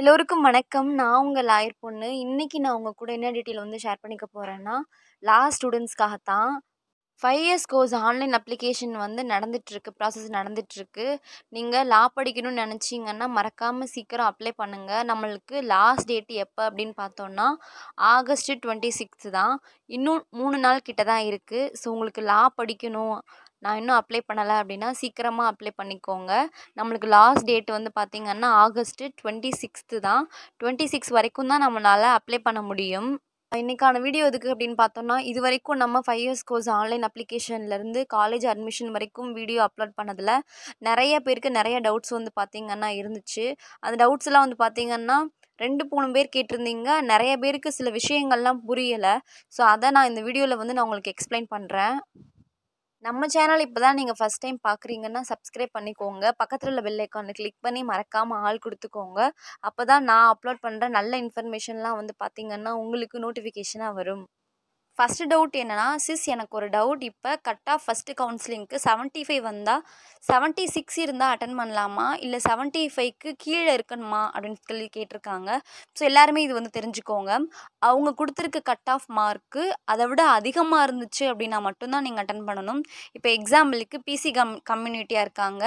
எல்லோருக்கும் வணக்கம். நான் உங்கள் லாயர் பொண்ணு. இன்றைக்கி நான் உங்கள் கூட என்ன டீட்டெயில் வந்து ஷேர் பண்ணிக்க போகிறேன்னா லா ஸ்டூடெண்ட்ஸ்க்காக தான் five years course online application வந்து நடந்துட்டுருக்கு. ப்ராசஸ் நடந்துட்டுருக்கு. நீங்கள் லா படிக்கணும்னு நினச்சிங்கன்னா மறக்காமல் சீக்கிரம் அப்ளை பண்ணுங்கள் நம்மளுக்கு லாஸ்ட் டேட்டு எப்போ அப்படின்னு பார்த்தோம்னா, டுவெண்ட்டி 26 தான். இன்னும் மூணு நாள் கிட்ட தான் இருக்குது ஸோ உங்களுக்கு லா படிக்கணும் நான் இன்னும் அப்ளை பண்ணலை அப்படின்னா சீக்கிரமாக அப்ளை பண்ணிக்கோங்க நம்மளுக்கு லாஸ்ட் டேட் வந்து பார்த்திங்கன்னா ஆகஸ்ட்டு டுவெண்ட்டி சிக்ஸ்த்து தான் டுவெண்ட்டி சிக்ஸ் வரைக்கும் தான் நம்மளால் அப்ளை பண்ண முடியும் இன்றைக்கான வீடியோ எதுக்கு அப்படின்னு பார்த்தோம்னா இது வரைக்கும் நம்ம ஃபைவ் இயர்ஸ் கோர்ஸ் ஆன்லைன் அப்ளிகேஷன்லேருந்து காலேஜ் அட்மிஷன் வரைக்கும் வீடியோ அப்லோட் பண்ணதில் நிறைய பேருக்கு நிறைய டவுட்ஸ் வந்து பார்த்திங்கன்னா இருந்துச்சு அந்த டவுட்ஸ்லாம் வந்து பார்த்திங்கன்னா ரெண்டு மூணு பேர் கேட்டிருந்தீங்க நிறைய பேருக்கு சில விஷயங்கள்லாம் புரியலை ஸோ அதை நான் இந்த வீடியோவில் வந்து நான் உங்களுக்கு எக்ஸ்பிளைன் பண்ணுறேன் நம்ம சேனல் இப்போ தான் நீங்கள் ஃபஸ்ட் டைம் பார்க்குறீங்கன்னா சப்ஸ்கிரைப் பண்ணிக்கோங்க பக்கத்தில் உள்ள பெல் ஐக்கானை கிளிக் பண்ணி மறக்காமல் ஆள் கொடுத்துக்கோங்க அப்போ தான் நான் அப்லோட் பண்ணுற நல்ல இன்ஃபர்மேஷன்லாம் வந்து பார்த்திங்கன்னா உங்களுக்கு நோட்டிஃபிகேஷனாக வரும் ஃபஸ்ட்டு டவுட் என்னென்னா சிஸ் எனக்கு ஒரு டவுட் இப்போ கட் ஆஃப் ஃபஸ்ட்டு கவுன்சிலிங்க்கு செவன்ட்டி ஃபைவ் வந்தால் செவன்ட்டி சிக்ஸ் இருந்தால் அட்டன் பண்ணலாமா இல்லை செவன்ட்டி ஃபைவ்க்கு கீழே இருக்கணுமா அப்படின்னு சொல்லி கேட்டிருக்காங்க ஸோ எல்லாருமே இது வந்து தெரிஞ்சுக்கோங்க அவங்க கொடுத்துருக்க கட் ஆஃப் மார்க்கு அதை விட அதிகமாக இருந்துச்சு அப்படின்னா மட்டும்தான் நீங்கள் அட்டன் பண்ணணும் இப்போ எக்ஸாம்பிளுக்கு பிசி கம் கம்யூனிட்டியாக இருக்காங்க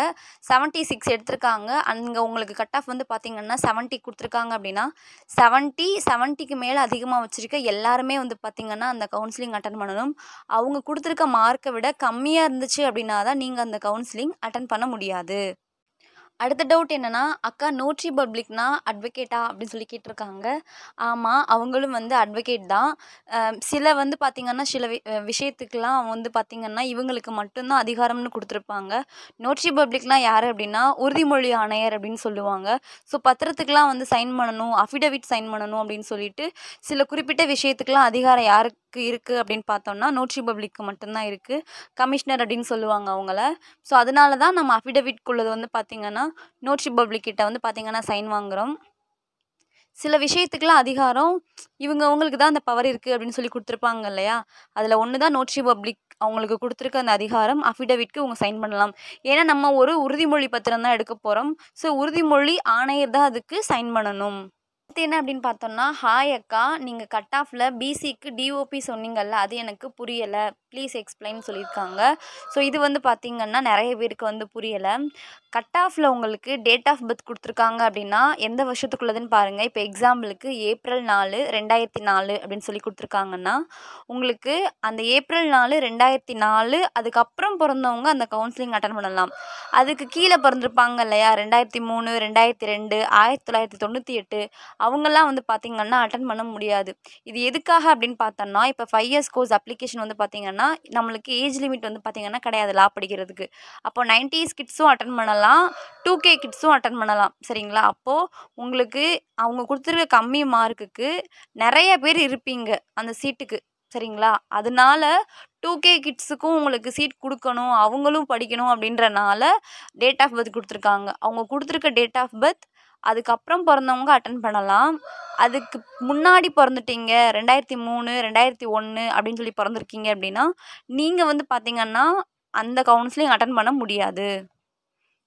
செவன்ட்டி சிக்ஸ் எடுத்திருக்காங்க அங்கே உங்களுக்கு கட் ஆஃப் வந்து பார்த்திங்கன்னா செவன்ட்டி கொடுத்துருக்காங்க அப்படின்னா செவன்ட்டி செவன்ட்டிக்கு மேலே அதிகமாக வச்சுருக்க எல்லாருமே வந்து பார்த்திங்கன்னா அந்த கவுன்சிலிங் அட்டன் பண்ணணும் அவங்க கொடுத்துருக்க மார்க்கை விட கம்மியாக இருந்துச்சு அப்படின்னா தான் நீங்கள் அந்த கவுன்சிலிங் அட்டன் பண்ண முடியாது அடுத்த டவுட் என்னன்னா அக்கா நோட்ரி பப்ளிக்னா அட்வொகேட்டா அப்படின்னு சொல்லி கேட்டிருக்காங்க ஆமாம் அவங்களும் வந்து அட்வொகேட் தான் சில வந்து பார்த்திங்கன்னா சில வி விஷயத்துக்கெலாம் வந்து பார்த்திங்கன்னா இவங்களுக்கு மட்டும்தான் அதிகாரம்னு கொடுத்துருப்பாங்க நோட்ரி பப்ளிக்னா யார் அப்படின்னா உறுதிமொழி ஆணையர் அப்படின்னு சொல்லுவாங்க ஸோ பத்திரத்துக்கெலாம் வந்து சைன் பண்ணணும் அஃபிடவிட் சைன் பண்ணணும் அப்படின்னு சொல்லிட்டு சில குறிப்பிட்ட விஷயத்துக்கெலாம் அதிகாரம் யாருக்கு இருக்குது அப்படின்னு பார்த்தோம்னா நோட்ரி பப்ளிக்கு மட்டும்தான் இருக்குது கமிஷனர் அப்படின்னு சொல்லுவாங்க அவங்கள ஸோ அதனால தான் நம்ம குள்ளது வந்து பார்த்திங்கன்னா பப்ளிக் கிட்ட வந்து பார்த்திங்கன்னா சைன் வாங்குகிறோம் சில விஷயத்துக்கெலாம் அதிகாரம் இவங்க அவங்களுக்கு தான் அந்த பவர் இருக்குது அப்படின்னு சொல்லி கொடுத்துருப்பாங்க இல்லையா அதில் ஒன்று தான் நோட்ரி பப்ளிக் அவங்களுக்கு கொடுத்துருக்க அந்த அதிகாரம் அஃபிடவிட்க்கு அவங்க சைன் பண்ணலாம் ஏன்னா நம்ம ஒரு உறுதிமொழி பத்திரம் தான் எடுக்க போகிறோம் ஸோ உறுதிமொழி ஆணையர் தான் அதுக்கு சைன் பண்ணணும் அடுத்து என்ன அப்படின்னு பார்த்தோம்னா ஹாய் அக்கா நீங்கள் கட் ஆஃபில் பிசிக்கு டிஓபி சொன்னீங்கல்ல அது எனக்கு புரியலை ப்ளீஸ் எக்ஸ்பிளைன் சொல்லியிருக்காங்க ஸோ இது வந்து பார்த்திங்கன்னா நிறைய பேருக்கு வந்து புரியலை கட் ஆஃபில் உங்களுக்கு டேட் ஆஃப் பர்த் கொடுத்துருக்காங்க அப்படின்னா எந்த வருஷத்துக்குள்ளதுன்னு பாருங்கள் இப்போ எக்ஸாம்பிளுக்கு ஏப்ரல் நாலு ரெண்டாயிரத்தி நாலு அப்படின்னு சொல்லி கொடுத்துருக்காங்கன்னா உங்களுக்கு அந்த ஏப்ரல் நாலு ரெண்டாயிரத்தி நாலு அதுக்கப்புறம் பிறந்தவங்க அந்த கவுன்சிலிங் அட்டன் பண்ணலாம் அதுக்கு கீழே பிறந்திருப்பாங்க இல்லையா ரெண்டாயிரத்தி மூணு ரெண்டாயிரத்தி ரெண்டு ஆயிரத்தி தொள்ளாயிரத்தி தொண்ணூற்றி எட்டு அவங்கெல்லாம் வந்து பார்த்திங்கன்னா அட்டன் பண்ண முடியாது இது எதுக்காக அப்படின்னு பார்த்தோன்னா இப்போ ஃபைவ் இயர்ஸ் கோர்ஸ் அப்ளிகேஷன் வந்து பார்த்திங்கன்னா பண்ணோன்னா நம்மளுக்கு ஏஜ் லிமிட் வந்து பார்த்திங்கன்னா கிடையாது லா படிக்கிறதுக்கு அப்போ நைன்டிஸ் கிட்ஸும் அட்டன் பண்ணலாம் டூ கே கிட்ஸும் அட்டன் பண்ணலாம் சரிங்களா அப்போது உங்களுக்கு அவங்க கொடுத்துருக்க கம்மி மார்க்குக்கு நிறைய பேர் இருப்பீங்க அந்த சீட்டுக்கு சரிங்களா அதனால டூ கே கிட்ஸுக்கும் உங்களுக்கு சீட் கொடுக்கணும் அவங்களும் படிக்கணும் அப்படின்றனால டேட் ஆஃப் பர்த் கொடுத்துருக்காங்க அவங்க கொடுத்துருக்க டேட் ஆஃப் பர்த் அதுக்கப்புறம் பிறந்தவங்க அட்டன் பண்ணலாம் அதுக்கு முன்னாடி பிறந்துட்டீங்க ரெண்டாயிரத்தி மூணு ரெண்டாயிரத்தி ஒன்று அப்படின்னு சொல்லி பிறந்திருக்கீங்க அப்படின்னா நீங்கள் வந்து பார்த்திங்கன்னா அந்த கவுன்சிலிங் அட்டன் பண்ண முடியாது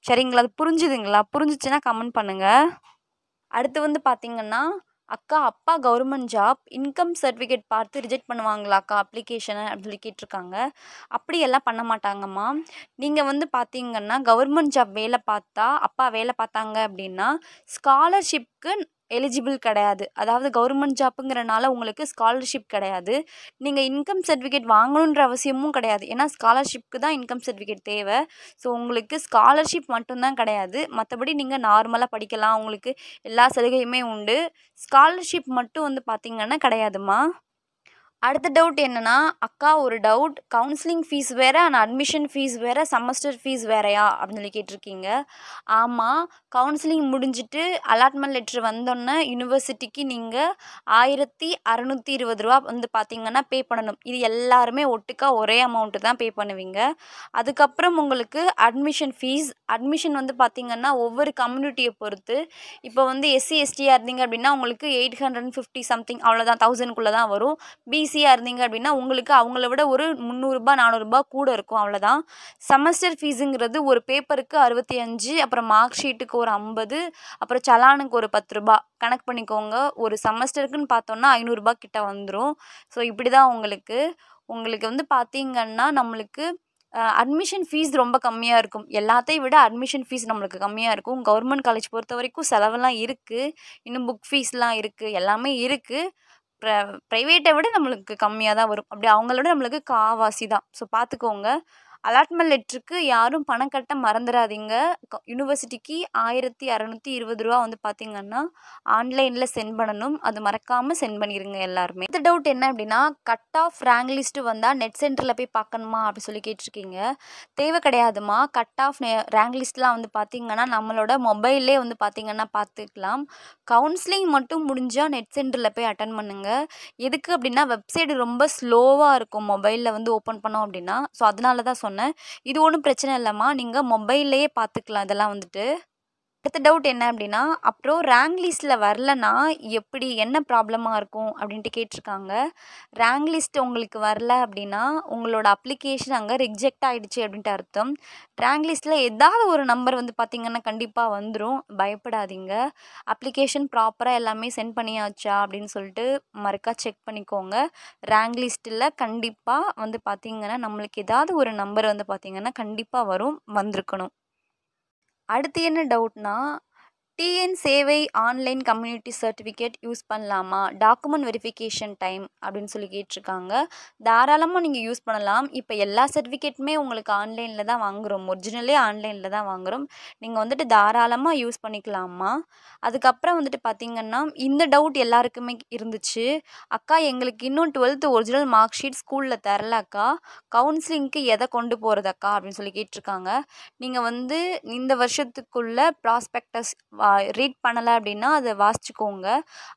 சரிங்களா அது புரிஞ்சுதுங்களா புரிஞ்சிச்சுன்னா கமெண்ட் பண்ணுங்கள் அடுத்து வந்து பார்த்திங்கன்னா அக்கா அப்பா கவர்மெண்ட் ஜாப் இன்கம் சர்டிஃபிகேட் பார்த்து ரிஜெக்ட் அக்கா அப்ளிகேஷனை அப்படின்னு சொல்லி கேட்டிருக்காங்க அப்படியெல்லாம் பண்ண மாட்டாங்கம்மா நீங்கள் வந்து பார்த்தீங்கன்னா கவர்மெண்ட் ஜாப் வேலை பார்த்தா அப்பா வேலை பார்த்தாங்க அப்படின்னா ஸ்காலர்ஷிப்க்கு எலிஜிபிள் கிடையாது அதாவது கவர்மெண்ட் ஜாப்புங்கிறனால உங்களுக்கு ஸ்காலர்ஷிப் கிடையாது நீங்கள் இன்கம் சர்டிஃபிகேட் வாங்கணுன்ற அவசியமும் கிடையாது ஏன்னா ஸ்காலர்ஷிப்க்கு தான் இன்கம் சர்டிஃபிகேட் தேவை ஸோ உங்களுக்கு ஸ்காலர்ஷிப் மட்டும்தான் கிடையாது மற்றபடி நீங்கள் நார்மலாக படிக்கலாம் உங்களுக்கு எல்லா சலுகையுமே உண்டு ஸ்காலர்ஷிப் மட்டும் வந்து பார்த்திங்கன்னா கிடையாதுமா அடுத்த டவுட் என்னன்னா அக்கா ஒரு டவுட் கவுன்சிலிங் ஃபீஸ் வேறு ஆனால் அட்மிஷன் ஃபீஸ் வேறு செமஸ்டர் ஃபீஸ் வேறையா அப்படின்னு சொல்லி கேட்டிருக்கீங்க ஆமாம் கவுன்சிலிங் முடிஞ்சிட்டு அலாட்மெண்ட் லெட்ரு வந்தோன்னே யூனிவர்சிட்டிக்கு நீங்கள் ஆயிரத்தி அறநூற்றி இருபது ரூபா வந்து பார்த்தீங்கன்னா பே பண்ணணும் இது எல்லாருமே ஒட்டுக்கா ஒரே அமௌண்ட்டு தான் பே பண்ணுவீங்க அதுக்கப்புறம் உங்களுக்கு அட்மிஷன் ஃபீஸ் அட்மிஷன் வந்து பார்த்தீங்கன்னா ஒவ்வொரு கம்யூனிட்டியை பொறுத்து இப்போ வந்து எஸ்சி எஸ்டியாக இருந்தீங்க அப்படின்னா உங்களுக்கு எயிட் ஹண்ட்ரட் ஃபிஃப்டி சம்திங் அவ்வளோதான் தௌசண்ட்குள்ளே தான் வரும் பி பிசியாக இருந்தீங்க அப்படின்னா உங்களுக்கு அவங்கள விட ஒரு முந்நூறுரூபா நானூறுரூபா கூட இருக்கும் அவ்வளோதான் செமஸ்டர் ஃபீஸுங்கிறது ஒரு பேப்பருக்கு அறுபத்தி அஞ்சு அப்புறம் மார்க் ஷீட்டுக்கு ஒரு ஐம்பது அப்புறம் சலானுக்கு ஒரு பத்து ரூபா கணக்கு பண்ணிக்கோங்க ஒரு செமஸ்டருக்குன்னு பார்த்தோன்னா ஐநூறுரூபா கிட்ட வந்துடும் ஸோ இப்படி தான் உங்களுக்கு உங்களுக்கு வந்து பார்த்தீங்கன்னா நம்மளுக்கு அட்மிஷன் ஃபீஸ் ரொம்ப கம்மியாக இருக்கும் எல்லாத்தையும் விட அட்மிஷன் ஃபீஸ் நம்மளுக்கு கம்மியாக இருக்கும் கவர்மெண்ட் காலேஜ் பொறுத்த வரைக்கும் செலவெல்லாம் இருக்குது இன்னும் புக் ஃபீஸ்லாம் இருக்குது எல்லாமே இருக்குது ப்ர ப்ரைவேட்டை விட நம்மளுக்கு கம்மியாக தான் வரும் அப்படி அவங்களோட நம்மளுக்கு காவாசி தான் ஸோ பார்த்துக்கோங்க அலாட்மெண்ட் லெட்ருக்கு யாரும் பணம் கட்ட மறந்துடாதீங்க யூனிவர்சிட்டிக்கு ஆயிரத்தி அறநூற்றி இருபது ரூபா வந்து பார்த்திங்கன்னா ஆன்லைனில் சென்ட் பண்ணணும் அது மறக்காமல் சென்ட் பண்ணிடுங்க எல்லாருமே இந்த டவுட் என்ன அப்படின்னா கட் ஆஃப் ரேங்க் லிஸ்ட்டு வந்தால் நெட் சென்டரில் போய் பார்க்கணுமா அப்படி சொல்லி கேட்டிருக்கீங்க தேவை கிடையாதுமா கட் ஆஃப் ரேங்க் லிஸ்ட்லாம் வந்து பார்த்திங்கன்னா நம்மளோட மொபைல்லே வந்து பார்த்திங்கன்னா பார்த்துக்கலாம் கவுன்சிலிங் மட்டும் முடிஞ்சால் நெட் சென்டரில் போய் அட்டன் பண்ணுங்கள் எதுக்கு அப்படின்னா வெப்சைட் ரொம்ப ஸ்லோவாக இருக்கும் மொபைலில் வந்து ஓப்பன் பண்ணோம் அப்படின்னா ஸோ அதனால தான் சொன்னேன் சொன்னேன் இது ஒன்றும் பிரச்சனை இல்லைம்மா நீங்கள் மொபைல்லையே பார்த்துக்கலாம் இதெல்லாம் வந்துட்டு அடுத்த டவுட் என்ன அப்படின்னா அப்புறம் ரேங்க் லிஸ்ட்டில் வரலன்னா எப்படி என்ன ப்ராப்ளமாக இருக்கும் அப்படின்ட்டு கேட்டிருக்காங்க ரேங்க் லிஸ்ட் உங்களுக்கு வரல அப்படின்னா உங்களோட அப்ளிகேஷன் அங்கே ரிஜெக்ட் ஆகிடுச்சு அப்படின்ட்டு அர்த்தம் ரேங்க் லிஸ்ட்டில் ஏதாவது ஒரு நம்பர் வந்து பார்த்திங்கன்னா கண்டிப்பாக வந்துடும் பயப்படாதீங்க அப்ளிகேஷன் ப்ராப்பராக எல்லாமே சென்ட் பண்ணியாச்சா அப்படின்னு சொல்லிட்டு மறுக்கா செக் பண்ணிக்கோங்க ரேங்க் லிஸ்ட்டில் கண்டிப்பாக வந்து பார்த்திங்கன்னா நம்மளுக்கு ஏதாவது ஒரு நம்பர் வந்து பார்த்திங்கன்னா கண்டிப்பாக வரும் வந்திருக்கணும் அடுத்து என்ன டவுட்னா டிஎன் சேவை ஆன்லைன் கம்யூனிட்டி சர்டிஃபிகேட் யூஸ் பண்ணலாமா டாக்குமெண்ட் வெரிஃபிகேஷன் டைம் அப்படின்னு சொல்லி கேட்டிருக்காங்க தாராளமாக நீங்கள் யூஸ் பண்ணலாம் இப்போ எல்லா சர்டிஃபிகேட்டுமே உங்களுக்கு ஆன்லைனில் தான் வாங்குகிறோம் ஒரிஜினலே ஆன்லைனில் தான் வாங்குகிறோம் நீங்கள் வந்துட்டு தாராளமாக யூஸ் பண்ணிக்கலாமா அதுக்கப்புறம் வந்துட்டு பார்த்திங்கன்னா இந்த டவுட் எல்லாருக்குமே இருந்துச்சு அக்கா எங்களுக்கு இன்னும் டுவெல்த்து ஒரிஜினல் மார்க் ஷீட் ஸ்கூலில் தரல அக்கா கவுன்சிலிங்க்கு எதை கொண்டு போகிறதக்கா அப்படின்னு சொல்லி கேட்டிருக்காங்க நீங்கள் வந்து இந்த வருஷத்துக்குள்ளே ப்ராஸ்பெக்டஸ் வா ரீட் பண்ணலை அப்படின்னா அதை வாசிச்சுக்கோங்க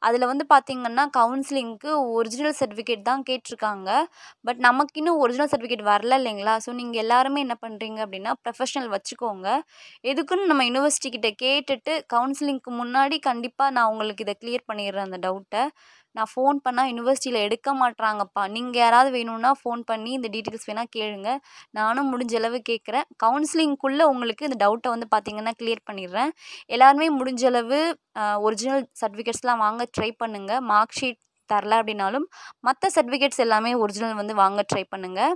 அதில் வந்து பார்த்திங்கன்னா கவுன்சிலிங்க்கு ஒரிஜினல் சர்டிஃபிகேட் தான் கேட்டிருக்காங்க பட் நமக்கு இன்னும் ஒரிஜினல் சர்டிஃபிகேட் வரல இல்லைங்களா ஸோ நீங்கள் எல்லாருமே என்ன பண்ணுறீங்க அப்படின்னா ப்ரொஃபஷனல் வச்சுக்கோங்க எதுக்குன்னு நம்ம யூனிவர்சிட்டிக்கிட்ட கேட்டுட்டு கவுன்சிலிங்க்கு முன்னாடி கண்டிப்பாக நான் உங்களுக்கு இதை கிளியர் பண்ணிடுறேன் அந்த டவுட்டை நான் ஃபோன் பண்ணால் யூனிவர்சிட்டியில் எடுக்க மாட்றாங்கப்பா நீங்கள் யாராவது வேணும்னா ஃபோன் பண்ணி இந்த டீட்டெயில்ஸ் வேணால் கேளுங்க நானும் முடிஞ்ச அளவு கேட்குறேன் கவுன்சிலிங்குள்ளே உங்களுக்கு இந்த டவுட்டை வந்து பார்த்திங்கன்னா கிளியர் பண்ணிடுறேன் எல்லாருமே முடிஞ்ச அளவு ஒரிஜினல் சர்டிஃபிகேட்ஸ்லாம் வாங்க ட்ரை பண்ணுங்கள் மார்க் ஷீட் தரல அப்படின்னாலும் மற்ற சர்டிஃபிகேட்ஸ் எல்லாமே ஒரிஜினல் வந்து வாங்க ட்ரை பண்ணுங்கள்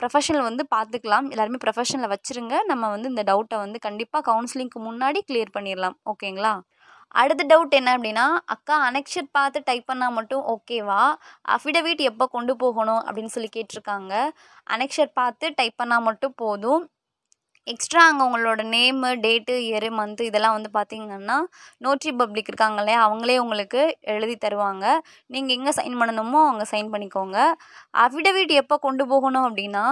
ப்ரொஃபஷனல் வந்து பார்த்துக்கலாம் எல்லாருமே ப்ரொஃபஷனில் வச்சுருங்க நம்ம வந்து இந்த டவுட்டை வந்து கண்டிப்பாக கவுன்சிலிங்க்கு முன்னாடி கிளியர் பண்ணிடலாம் ஓகேங்களா அடுத்த டவுட் என்ன அப்படின்னா அக்கா அனெக்ஷர் பார்த்து டைப் பண்ணால் மட்டும் ஓகேவா அஃபிடவிட் எப்போ கொண்டு போகணும் அப்படின்னு சொல்லி கேட்டிருக்காங்க அனெக்ஷர் பார்த்து டைப் பண்ணால் மட்டும் போதும் எக்ஸ்ட்ரா அங்கே உங்களோட நேமு டேட்டு இயரு மந்த்து இதெல்லாம் வந்து பார்த்தீங்கன்னா நோட்ரி பப்ளிக் இருக்காங்க இல்லையா அவங்களே உங்களுக்கு எழுதி தருவாங்க நீங்கள் எங்கே சைன் பண்ணணுமோ அவங்க சைன் பண்ணிக்கோங்க அஃபிடவிட் எப்போ கொண்டு போகணும் அப்படின்னா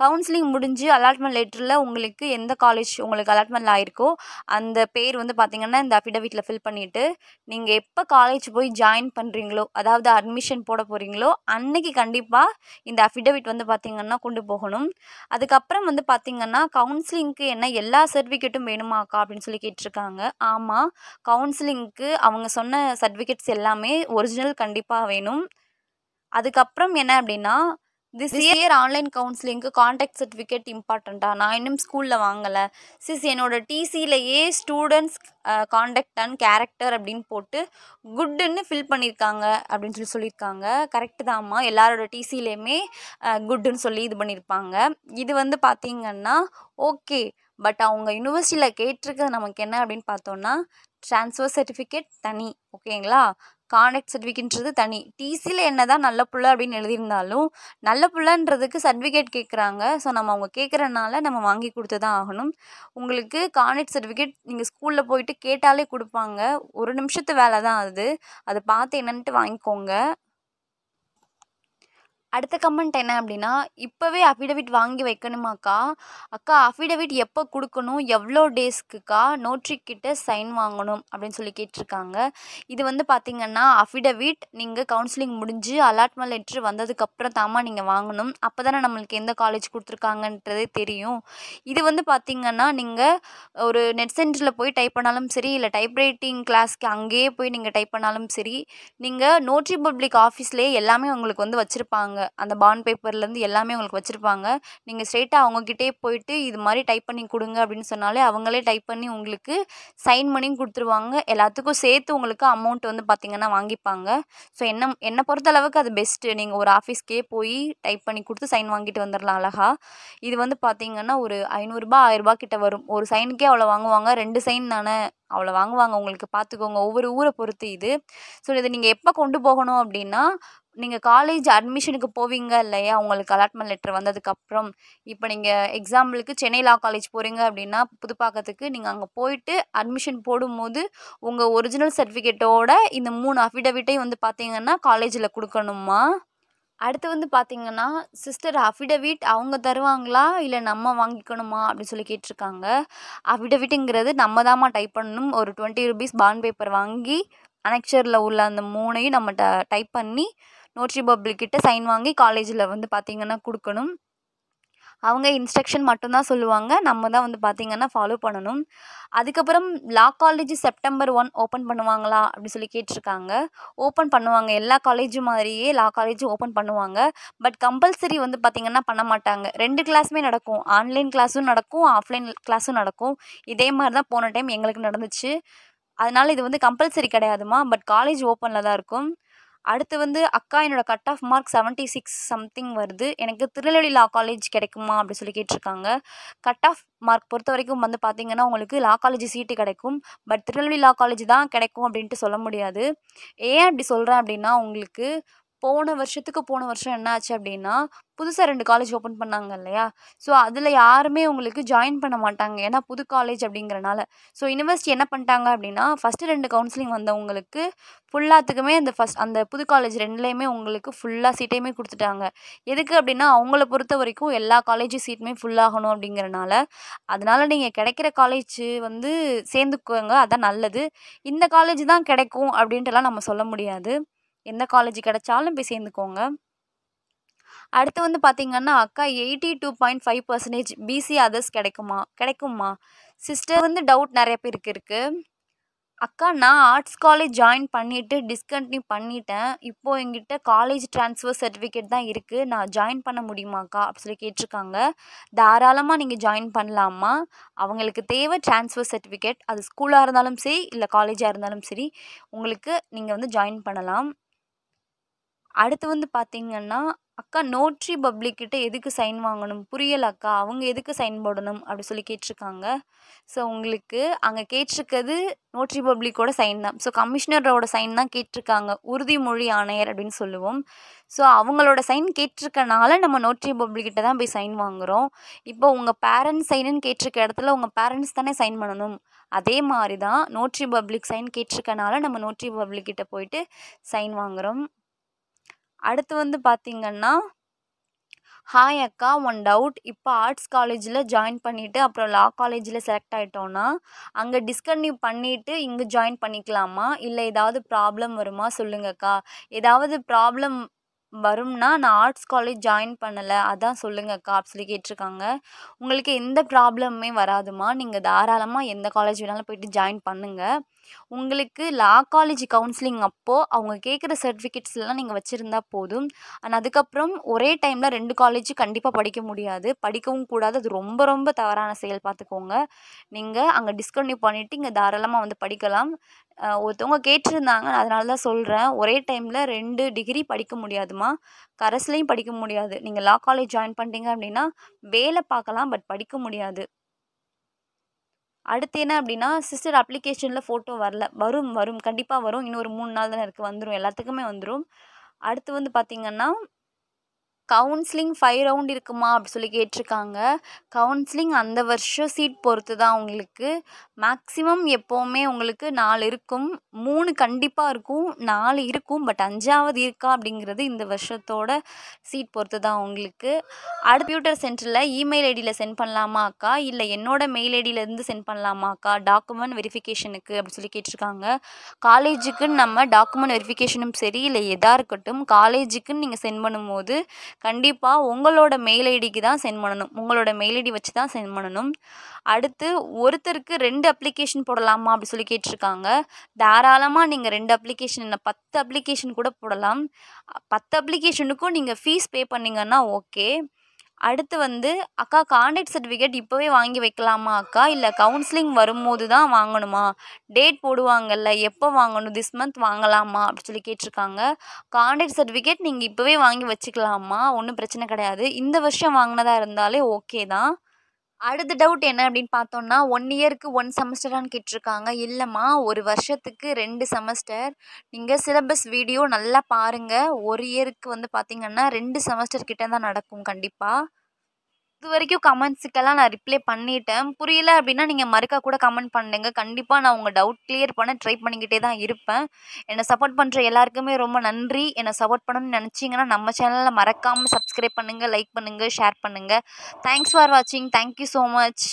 கவுன்சிலிங் முடிஞ்சு அலாட்மெண்ட் லெட்டரில் உங்களுக்கு எந்த காலேஜ் உங்களுக்கு அலாட்மெண்ட் ஆகிருக்கோ அந்த பேர் வந்து பார்த்திங்கன்னா இந்த அஃபிடவிட்டில் ஃபில் பண்ணிவிட்டு நீங்கள் எப்போ காலேஜ் போய் ஜாயின் பண்ணுறீங்களோ அதாவது அட்மிஷன் போட போகிறீங்களோ அன்னைக்கு கண்டிப்பாக இந்த அஃபிடவிட் வந்து பார்த்திங்கன்னா கொண்டு போகணும் அதுக்கப்புறம் வந்து பார்த்திங்கன்னா கவுன்சிலிங்க்கு என்ன எல்லா சர்டிஃபிகேட்டும் வேணுமாக்கா அப்படின்னு சொல்லி கேட்டிருக்காங்க ஆமாம் கவுன்சிலிங்க்கு அவங்க சொன்ன சர்டிஃபிகேட்ஸ் எல்லாமே ஒரிஜினல் கண்டிப்பாக வேணும் அதுக்கப்புறம் என்ன அப்படின்னா திஸ் இயர் ஆன்லைன் கவுன்சிலிங்க்கு கான்டாக்ட் சர்டிஃபிகேட் இம்பார்ட்டண்ட்டா நான் இன்னும் ஸ்கூலில் வாங்கலை சிஸ் என்னோட டிசியிலேயே ஸ்டூடெண்ட்ஸ் கான்டாக்ட் அண்ட் கேரக்டர் அப்படின்னு போட்டு குட்டுன்னு ஃபில் பண்ணியிருக்காங்க அப்படின்னு சொல்லி சொல்லியிருக்காங்க கரெக்டு தான்மா எல்லாரோட டிசிலேயுமே குட்டுன்னு சொல்லி இது பண்ணியிருப்பாங்க இது வந்து பார்த்தீங்கன்னா ஓகே பட் அவங்க யூனிவர்சிட்டியில் கேட்டிருக்கிறது நமக்கு என்ன அப்படின்னு பார்த்தோன்னா ட்ரான்ஸ்ஃபர் சர்டிஃபிகேட் தனி ஓகேங்களா கான்டாக்ட் சர்டிஃபிகேட்ன்றது தனி டிசியில் என்ன தான் நல்ல புள்ள அப்படின்னு எழுதியிருந்தாலும் நல்ல புள்ளன்றதுக்கு சர்டிஃபிகேட் கேட்குறாங்க ஸோ நம்ம அவங்க கேட்குறனால நம்ம வாங்கி கொடுத்து தான் ஆகணும் உங்களுக்கு கான்டாக்ட் சர்டிஃபிகேட் நீங்கள் ஸ்கூலில் போயிட்டு கேட்டாலே கொடுப்பாங்க ஒரு நிமிஷத்து வேலை தான் அது அதை பார்த்து என்னன்ட்டு வாங்கிக்கோங்க அடுத்த கமெண்ட் என்ன அப்படின்னா இப்போவே அஃபிடவிட் வாங்கி வைக்கணுமாக்கா அக்கா அஃபிடவிட் எப்போ கொடுக்கணும் எவ்வளோ டேஸ்க்குக்கா நோட்ரிக்கிட்ட சைன் வாங்கணும் அப்படின்னு சொல்லி கேட்டிருக்காங்க இது வந்து பார்த்திங்கன்னா அஃபிடவிட் நீங்கள் கவுன்சிலிங் முடிஞ்சு அலாட்மெண்ட் லெட்ரு வந்ததுக்கப்புறம் தாமா நீங்கள் வாங்கணும் அப்போ தானே நம்மளுக்கு எந்த காலேஜ் கொடுத்துருக்காங்கன்றதே தெரியும் இது வந்து பார்த்திங்கன்னா நீங்கள் ஒரு நெட் சென்டரில் போய் டைப் பண்ணாலும் சரி இல்லை டைப் ரைட்டிங் கிளாஸ்க்கு அங்கேயே போய் நீங்கள் டைப் பண்ணாலும் சரி நீங்கள் நோட்ரி பப்ளிக் ஆஃபீஸ்லேயே எல்லாமே உங்களுக்கு வந்து வச்சுருப்பாங்க அந்த பாண்ட் பேப்பர்லேருந்து எல்லாமே உங்களுக்கு வச்சுருப்பாங்க நீங்கள் ஸ்ட்ரெயிட்டாக அவங்கக்கிட்டே போயிட்டு இது மாதிரி டைப் பண்ணி கொடுங்க அப்படின்னு சொன்னாலே அவங்களே டைப் பண்ணி உங்களுக்கு சைன் பண்ணி கொடுத்துருவாங்க எல்லாத்துக்கும் சேர்த்து உங்களுக்கு அமௌண்ட் வந்து பார்த்திங்கன்னா வாங்கிப்பாங்க ஸோ என்ன என்னை அளவுக்கு அது பெஸ்ட்டு நீங்கள் ஒரு ஆஃபீஸ்க்கே போய் டைப் பண்ணி கொடுத்து சைன் வாங்கிட்டு வந்துடலாம் அழகாக இது வந்து பார்த்திங்கன்னா ஒரு ஐநூறுரூபா ஆயிரரூபா கிட்ட வரும் ஒரு சைனுக்கே அவ்வளோ வாங்குவாங்க ரெண்டு சைன் தானே அவ்வளோ வாங்குவாங்க உங்களுக்கு பார்த்துக்கோங்க ஒவ்வொரு ஊரை பொறுத்து இது ஸோ இதை நீங்கள் எப்போ கொண்டு போகணும் அப்படின்னா நீங்கள் காலேஜ் அட்மிஷனுக்கு போவீங்க இல்லையா உங்களுக்கு அலாட்மெண்ட் லெட்டர் வந்ததுக்கப்புறம் இப்போ நீங்கள் எக்ஸாம்பிளுக்கு சென்னை லா காலேஜ் போகிறீங்க அப்படின்னா புதுப்பாக்கத்துக்கு நீங்கள் அங்கே போயிட்டு அட்மிஷன் போடும்போது உங்கள் ஒரிஜினல் சர்டிஃபிகேட்டோட இந்த மூணு அஃபிடவிட்டையும் வந்து பார்த்தீங்கன்னா காலேஜில் கொடுக்கணுமா அடுத்து வந்து பார்த்தீங்கன்னா சிஸ்டர் அஃபிடவிட் அவங்க தருவாங்களா இல்லை நம்ம வாங்கிக்கணுமா அப்படின்னு சொல்லி கேட்டிருக்காங்க அஃபிடவிட்டுங்கிறது நம்ம தாம்மா டைப் பண்ணணும் ஒரு டுவெண்ட்டி ருபீஸ் பாண்ட் பேப்பர் வாங்கி அனெக்சரில் உள்ள அந்த மூணையும் நம்ம ட டைப் பண்ணி நோட்ரி பப்ளிக்கிட்ட சைன் வாங்கி காலேஜில் வந்து பார்த்திங்கன்னா கொடுக்கணும் அவங்க இன்ஸ்ட்ரக்ஷன் மட்டும்தான் சொல்லுவாங்க நம்ம தான் வந்து பார்த்திங்கன்னா ஃபாலோ பண்ணணும் அதுக்கப்புறம் law college September one open பண்ணுவாங்களா அப்படின்னு சொல்லி கேட்டிருக்காங்க ஓப்பன் பண்ணுவாங்க எல்லா காலேஜும் மாதிரியே லா காலேஜும் ஓப்பன் பண்ணுவாங்க பட் கம்பல்சரி வந்து பார்த்திங்கன்னா பண்ண மாட்டாங்க ரெண்டு கிளாஸுமே நடக்கும் ஆன்லைன் கிளாஸும் நடக்கும் ஆஃப்லைன் கிளாஸும் நடக்கும் இதே மாதிரி தான் போன டைம் எங்களுக்கு நடந்துச்சு அதனால் இது வந்து கம்பல்சரி கிடையாதுமா பட் காலேஜ் ஓப்பனில் தான் இருக்கும் அடுத்து வந்து அக்கா என்னோடய cut off mark seventy six something வருது எனக்கு திருநெல்வேலி லா காலேஜ் கிடைக்குமா அப்படின்னு சொல்லி கேட்டிருக்காங்க கட் ஆஃப் மார்க் பொறுத்த வரைக்கும் வந்து பார்த்திங்கன்னா உங்களுக்கு லா காலேஜ் சீட்டு கிடைக்கும் பட் திருநெல்வேலி லா காலேஜ் தான் கிடைக்கும் அப்படின்ட்டு சொல்ல முடியாது ஏன் அப்படி சொல்கிறேன் அப்படின்னா உங்களுக்கு போன வருஷத்துக்கு போன வருஷம் என்ன ஆச்சு அப்படின்னா புதுசாக ரெண்டு காலேஜ் ஓப்பன் பண்ணாங்க இல்லையா ஸோ அதில் யாருமே உங்களுக்கு ஜாயின் பண்ண மாட்டாங்க ஏன்னா புது காலேஜ் அப்படிங்கிறனால ஸோ யூனிவர்சிட்டி என்ன பண்ணிட்டாங்க அப்படின்னா ஃபஸ்ட்டு ரெண்டு கவுன்சிலிங் வந்தவங்களுக்கு ஃபுல்லாத்துக்குமே அந்த ஃபஸ்ட் அந்த புது காலேஜ் ரெண்டுலேயுமே உங்களுக்கு ஃபுல்லாக சீட்டையுமே கொடுத்துட்டாங்க எதுக்கு அப்படின்னா அவங்கள பொறுத்த வரைக்கும் எல்லா காலேஜ் சீட்டுமே ஃபுல்லாகணும் அப்படிங்கிறனால அதனால் நீங்கள் கிடைக்கிற காலேஜ் வந்து சேர்ந்துக்குவாங்க அதான் நல்லது இந்த காலேஜ் தான் கிடைக்கும் அப்படின்ட்டுலாம் நம்ம சொல்ல முடியாது எந்த காலேஜ் கிடைச்சாலும் போய் சேர்ந்துக்கோங்க அடுத்து வந்து பார்த்தீங்கன்னா அக்கா eighty two point five percentage BC others கிடைக்குமா கிடைக்குமா சிஸ்டர் வந்து டவுட் நிறைய பேருக்கு இருக்குது அக்கா நான் ஆர்ட்ஸ் காலேஜ் ஜாயின் பண்ணிவிட்டு டிஸ்கண்டினியூ பண்ணிட்டேன் இப்போது எங்கிட்ட காலேஜ் ட்ரான்ஸ்ஃபர் சர்டிஃபிகேட் தான் இருக்குது நான் ஜாயின் பண்ண முடியுமாக்கா அப்படி சொல்லி கேட்டிருக்காங்க தாராளமாக நீங்கள் ஜாயின் பண்ணலாமா அவங்களுக்கு தேவை ட்ரான்ஸ்ஃபர் சர்டிஃபிகேட் அது ஸ்கூலாக இருந்தாலும் சரி இல்லை காலேஜாக இருந்தாலும் சரி உங்களுக்கு நீங்கள் வந்து ஜாயின் பண்ணலாம் அடுத்து வந்து பார்த்தீங்கன்னா அக்கா நோட்ரி பப்ளிக்கிட்ட எதுக்கு சைன் வாங்கணும் புரியல அக்கா அவங்க எதுக்கு சைன் போடணும் அப்படி சொல்லி கேட்டிருக்காங்க ஸோ உங்களுக்கு அங்கே கேட்டிருக்கிறது நோட்ரி பப்ளிக்கோட சைன் தான் ஸோ கமிஷனரோட சைன் தான் கேட்டிருக்காங்க உறுதிமொழி ஆணையர் அப்படின்னு சொல்லுவோம் ஸோ அவங்களோட சைன் கேட்டிருக்கனால நம்ம நோட்ரி பப்ளிக்கிட்ட தான் போய் சைன் வாங்குகிறோம் இப்போ உங்கள் பேரண்ட்ஸ் சைனுன்னு கேட்டிருக்க இடத்துல உங்கள் பேரண்ட்ஸ் தானே சைன் பண்ணணும் அதே மாதிரி தான் நோட்ரி பப்ளிக் சைன் கேட்டிருக்கனால நம்ம நோட்ரி பப்ளிக்கிட்ட போயிட்டு சைன் வாங்குகிறோம் அடுத்து வந்து பார்த்திங்கன்னா ஹாய் அக்கா ஒன் டவுட் இப்போ ஆர்ட்ஸ் காலேஜில் ஜாயின் பண்ணிவிட்டு அப்புறம் லா காலேஜில் செலக்ட் ஆகிட்டோன்னா அங்கே டிஸ்கன்டினியூ பண்ணிவிட்டு இங்கே ஜாயின் பண்ணிக்கலாமா இல்லை ஏதாவது ப்ராப்ளம் வருமா சொல்லுங்கக்கா ஏதாவது ப்ராப்ளம் வரும்னா நான் ஆர்ட்ஸ் காலேஜ் ஜாயின் பண்ணலை அதான் சொல்லுங்கக்கா அப்படி சொல்லி கேட்டிருக்காங்க உங்களுக்கு எந்த ப்ராப்ளமுமே வராதுமா நீங்கள் தாராளமாக எந்த காலேஜ் வேணாலும் போயிட்டு ஜாயின் பண்ணுங்கள் உங்களுக்கு லா காலேஜ் கவுன்சிலிங் அப்போது அவங்க கேட்குற சர்டிஃபிகேட்ஸ்லாம் நீங்கள் வச்சுருந்தா போதும் அண்ட் அதுக்கப்புறம் ஒரே டைமில் ரெண்டு காலேஜ் கண்டிப்பாக படிக்க முடியாது படிக்கவும் கூடாது அது ரொம்ப ரொம்ப தவறான செயல் பார்த்துக்கோங்க நீங்கள் அங்கே டிஸ்கண்டினியூ பண்ணிவிட்டு இங்கே தாராளமாக வந்து படிக்கலாம் ஒருத்தவங்க கேட்டிருந்தாங்க அதனால தான் சொல்கிறேன் ஒரே டைமில் ரெண்டு டிகிரி படிக்க முடியாதுமா கரஸ்லையும் படிக்க முடியாது நீங்கள் லா காலேஜ் ஜாயின் பண்ணிட்டீங்க அப்படின்னா வேலை பார்க்கலாம் பட் படிக்க முடியாது அடுத்து என்ன அப்படின்னா சிஸ்டர் அப்ளிகேஷனில் ஃபோட்டோ வரல வரும் வரும் கண்டிப்பாக வரும் இன்னும் ஒரு மூணு நாள் தானே இருக்குது வந்துடும் எல்லாத்துக்குமே வந்துடும் அடுத்து வந்து பார்த்திங்கன்னா கவுன்சிலிங் ஃபைவ் ரவுண்ட் இருக்குமா அப்படி சொல்லி கேட்டிருக்காங்க கவுன்சிலிங் அந்த வருஷம் சீட் பொறுத்து தான் உங்களுக்கு மேக்ஸிமம் எப்போவுமே உங்களுக்கு நாலு இருக்கும் மூணு கண்டிப்பாக இருக்கும் நாலு இருக்கும் பட் அஞ்சாவது இருக்கா அப்படிங்கிறது இந்த வருஷத்தோட சீட் பொறுத்து தான் உங்களுக்கு கம்ப்யூட்டர் சென்டரில் இமெயில் ஐடியில் சென்ட் பண்ணலாமா அக்கா இல்லை என்னோட மெயில் ஐடியிலேருந்து சென்ட் பண்ணலாமா அக்கா டாக்குமெண்ட் வெரிஃபிகேஷனுக்கு அப்படின்னு சொல்லி கேட்டிருக்காங்க காலேஜுக்குன்னு நம்ம டாக்குமெண்ட் வெரிஃபிகேஷனும் சரி இல்லை எதாக இருக்கட்டும் காலேஜுக்குன்னு நீங்கள் சென்ட் பண்ணும்போது கண்டிப்பாக உங்களோட மெயில் ஐடிக்கு தான் சென்ட் பண்ணணும் உங்களோட மெயில் ஐடி வச்சு தான் சென்ட் பண்ணணும் அடுத்து ஒருத்தருக்கு ரெண்டு அப்ளிகேஷன் போடலாமா அப்படி சொல்லி கேட்டிருக்காங்க தாராளமாக நீங்கள் ரெண்டு அப்ளிகேஷன் என்ன பத்து அப்ளிகேஷன் கூட போடலாம் பத்து அப்ளிகேஷனுக்கும் நீங்கள் ஃபீஸ் பே பண்ணிங்கன்னா ஓகே அடுத்து வந்து அக்கா காண்டக்ட் சர்டிஃபிகேட் இப்போவே வாங்கி வைக்கலாமா அக்கா இல்லை கவுன்சிலிங் வரும்போது தான் வாங்கணுமா டேட் போடுவாங்கல்ல எப்போ வாங்கணும் திஸ் மந்த் வாங்கலாமா அப்படின்னு சொல்லி கேட்டிருக்காங்க காண்டக்ட் சர்டிஃபிகேட் நீங்கள் இப்போவே வாங்கி வச்சுக்கலாமா ஒன்றும் பிரச்சனை கிடையாது இந்த வருஷம் வாங்கினதாக இருந்தாலே ஓகே தான் அடுத்த டவுட் என்ன அப்படின்னு பார்த்தோம்னா ஒன் இயருக்கு ஒன் செமஸ்டரான்னு கேட்டிருக்காங்க இல்லைம்மா ஒரு வருஷத்துக்கு ரெண்டு செமஸ்டர் நீங்கள் சிலபஸ் வீடியோ நல்லா பாருங்கள் ஒரு இயருக்கு வந்து பார்த்திங்கன்னா ரெண்டு செமஸ்டர் கிட்ட தான் நடக்கும் கண்டிப்பாக இது வரைக்கும் கமெண்ட்ஸுக்கெல்லாம் நான் ரிப்ளை பண்ணிட்டேன் புரியல அப்படின்னா நீங்கள் மறுக்கா கூட கமெண்ட் பண்ணுங்க கண்டிப்பாக நான் உங்கள் டவுட் கிளியர் பண்ண ட்ரை பண்ணிக்கிட்டே தான் இருப்பேன் என்னை சப்போர்ட் பண்ணுற எல்லாருக்குமே ரொம்ப நன்றி என்னை சப்போர்ட் பண்ணணும்னு நினச்சிங்கன்னா நம்ம சேனலில் மறக்காமல் சப்ஸ்கிரைப் பண்ணுங்கள் லைக் பண்ணுங்கள் ஷேர் பண்ணுங்கள் தேங்க்ஸ் ஃபார் வாட்சிங் தேங்க்யூ ஸோ மச்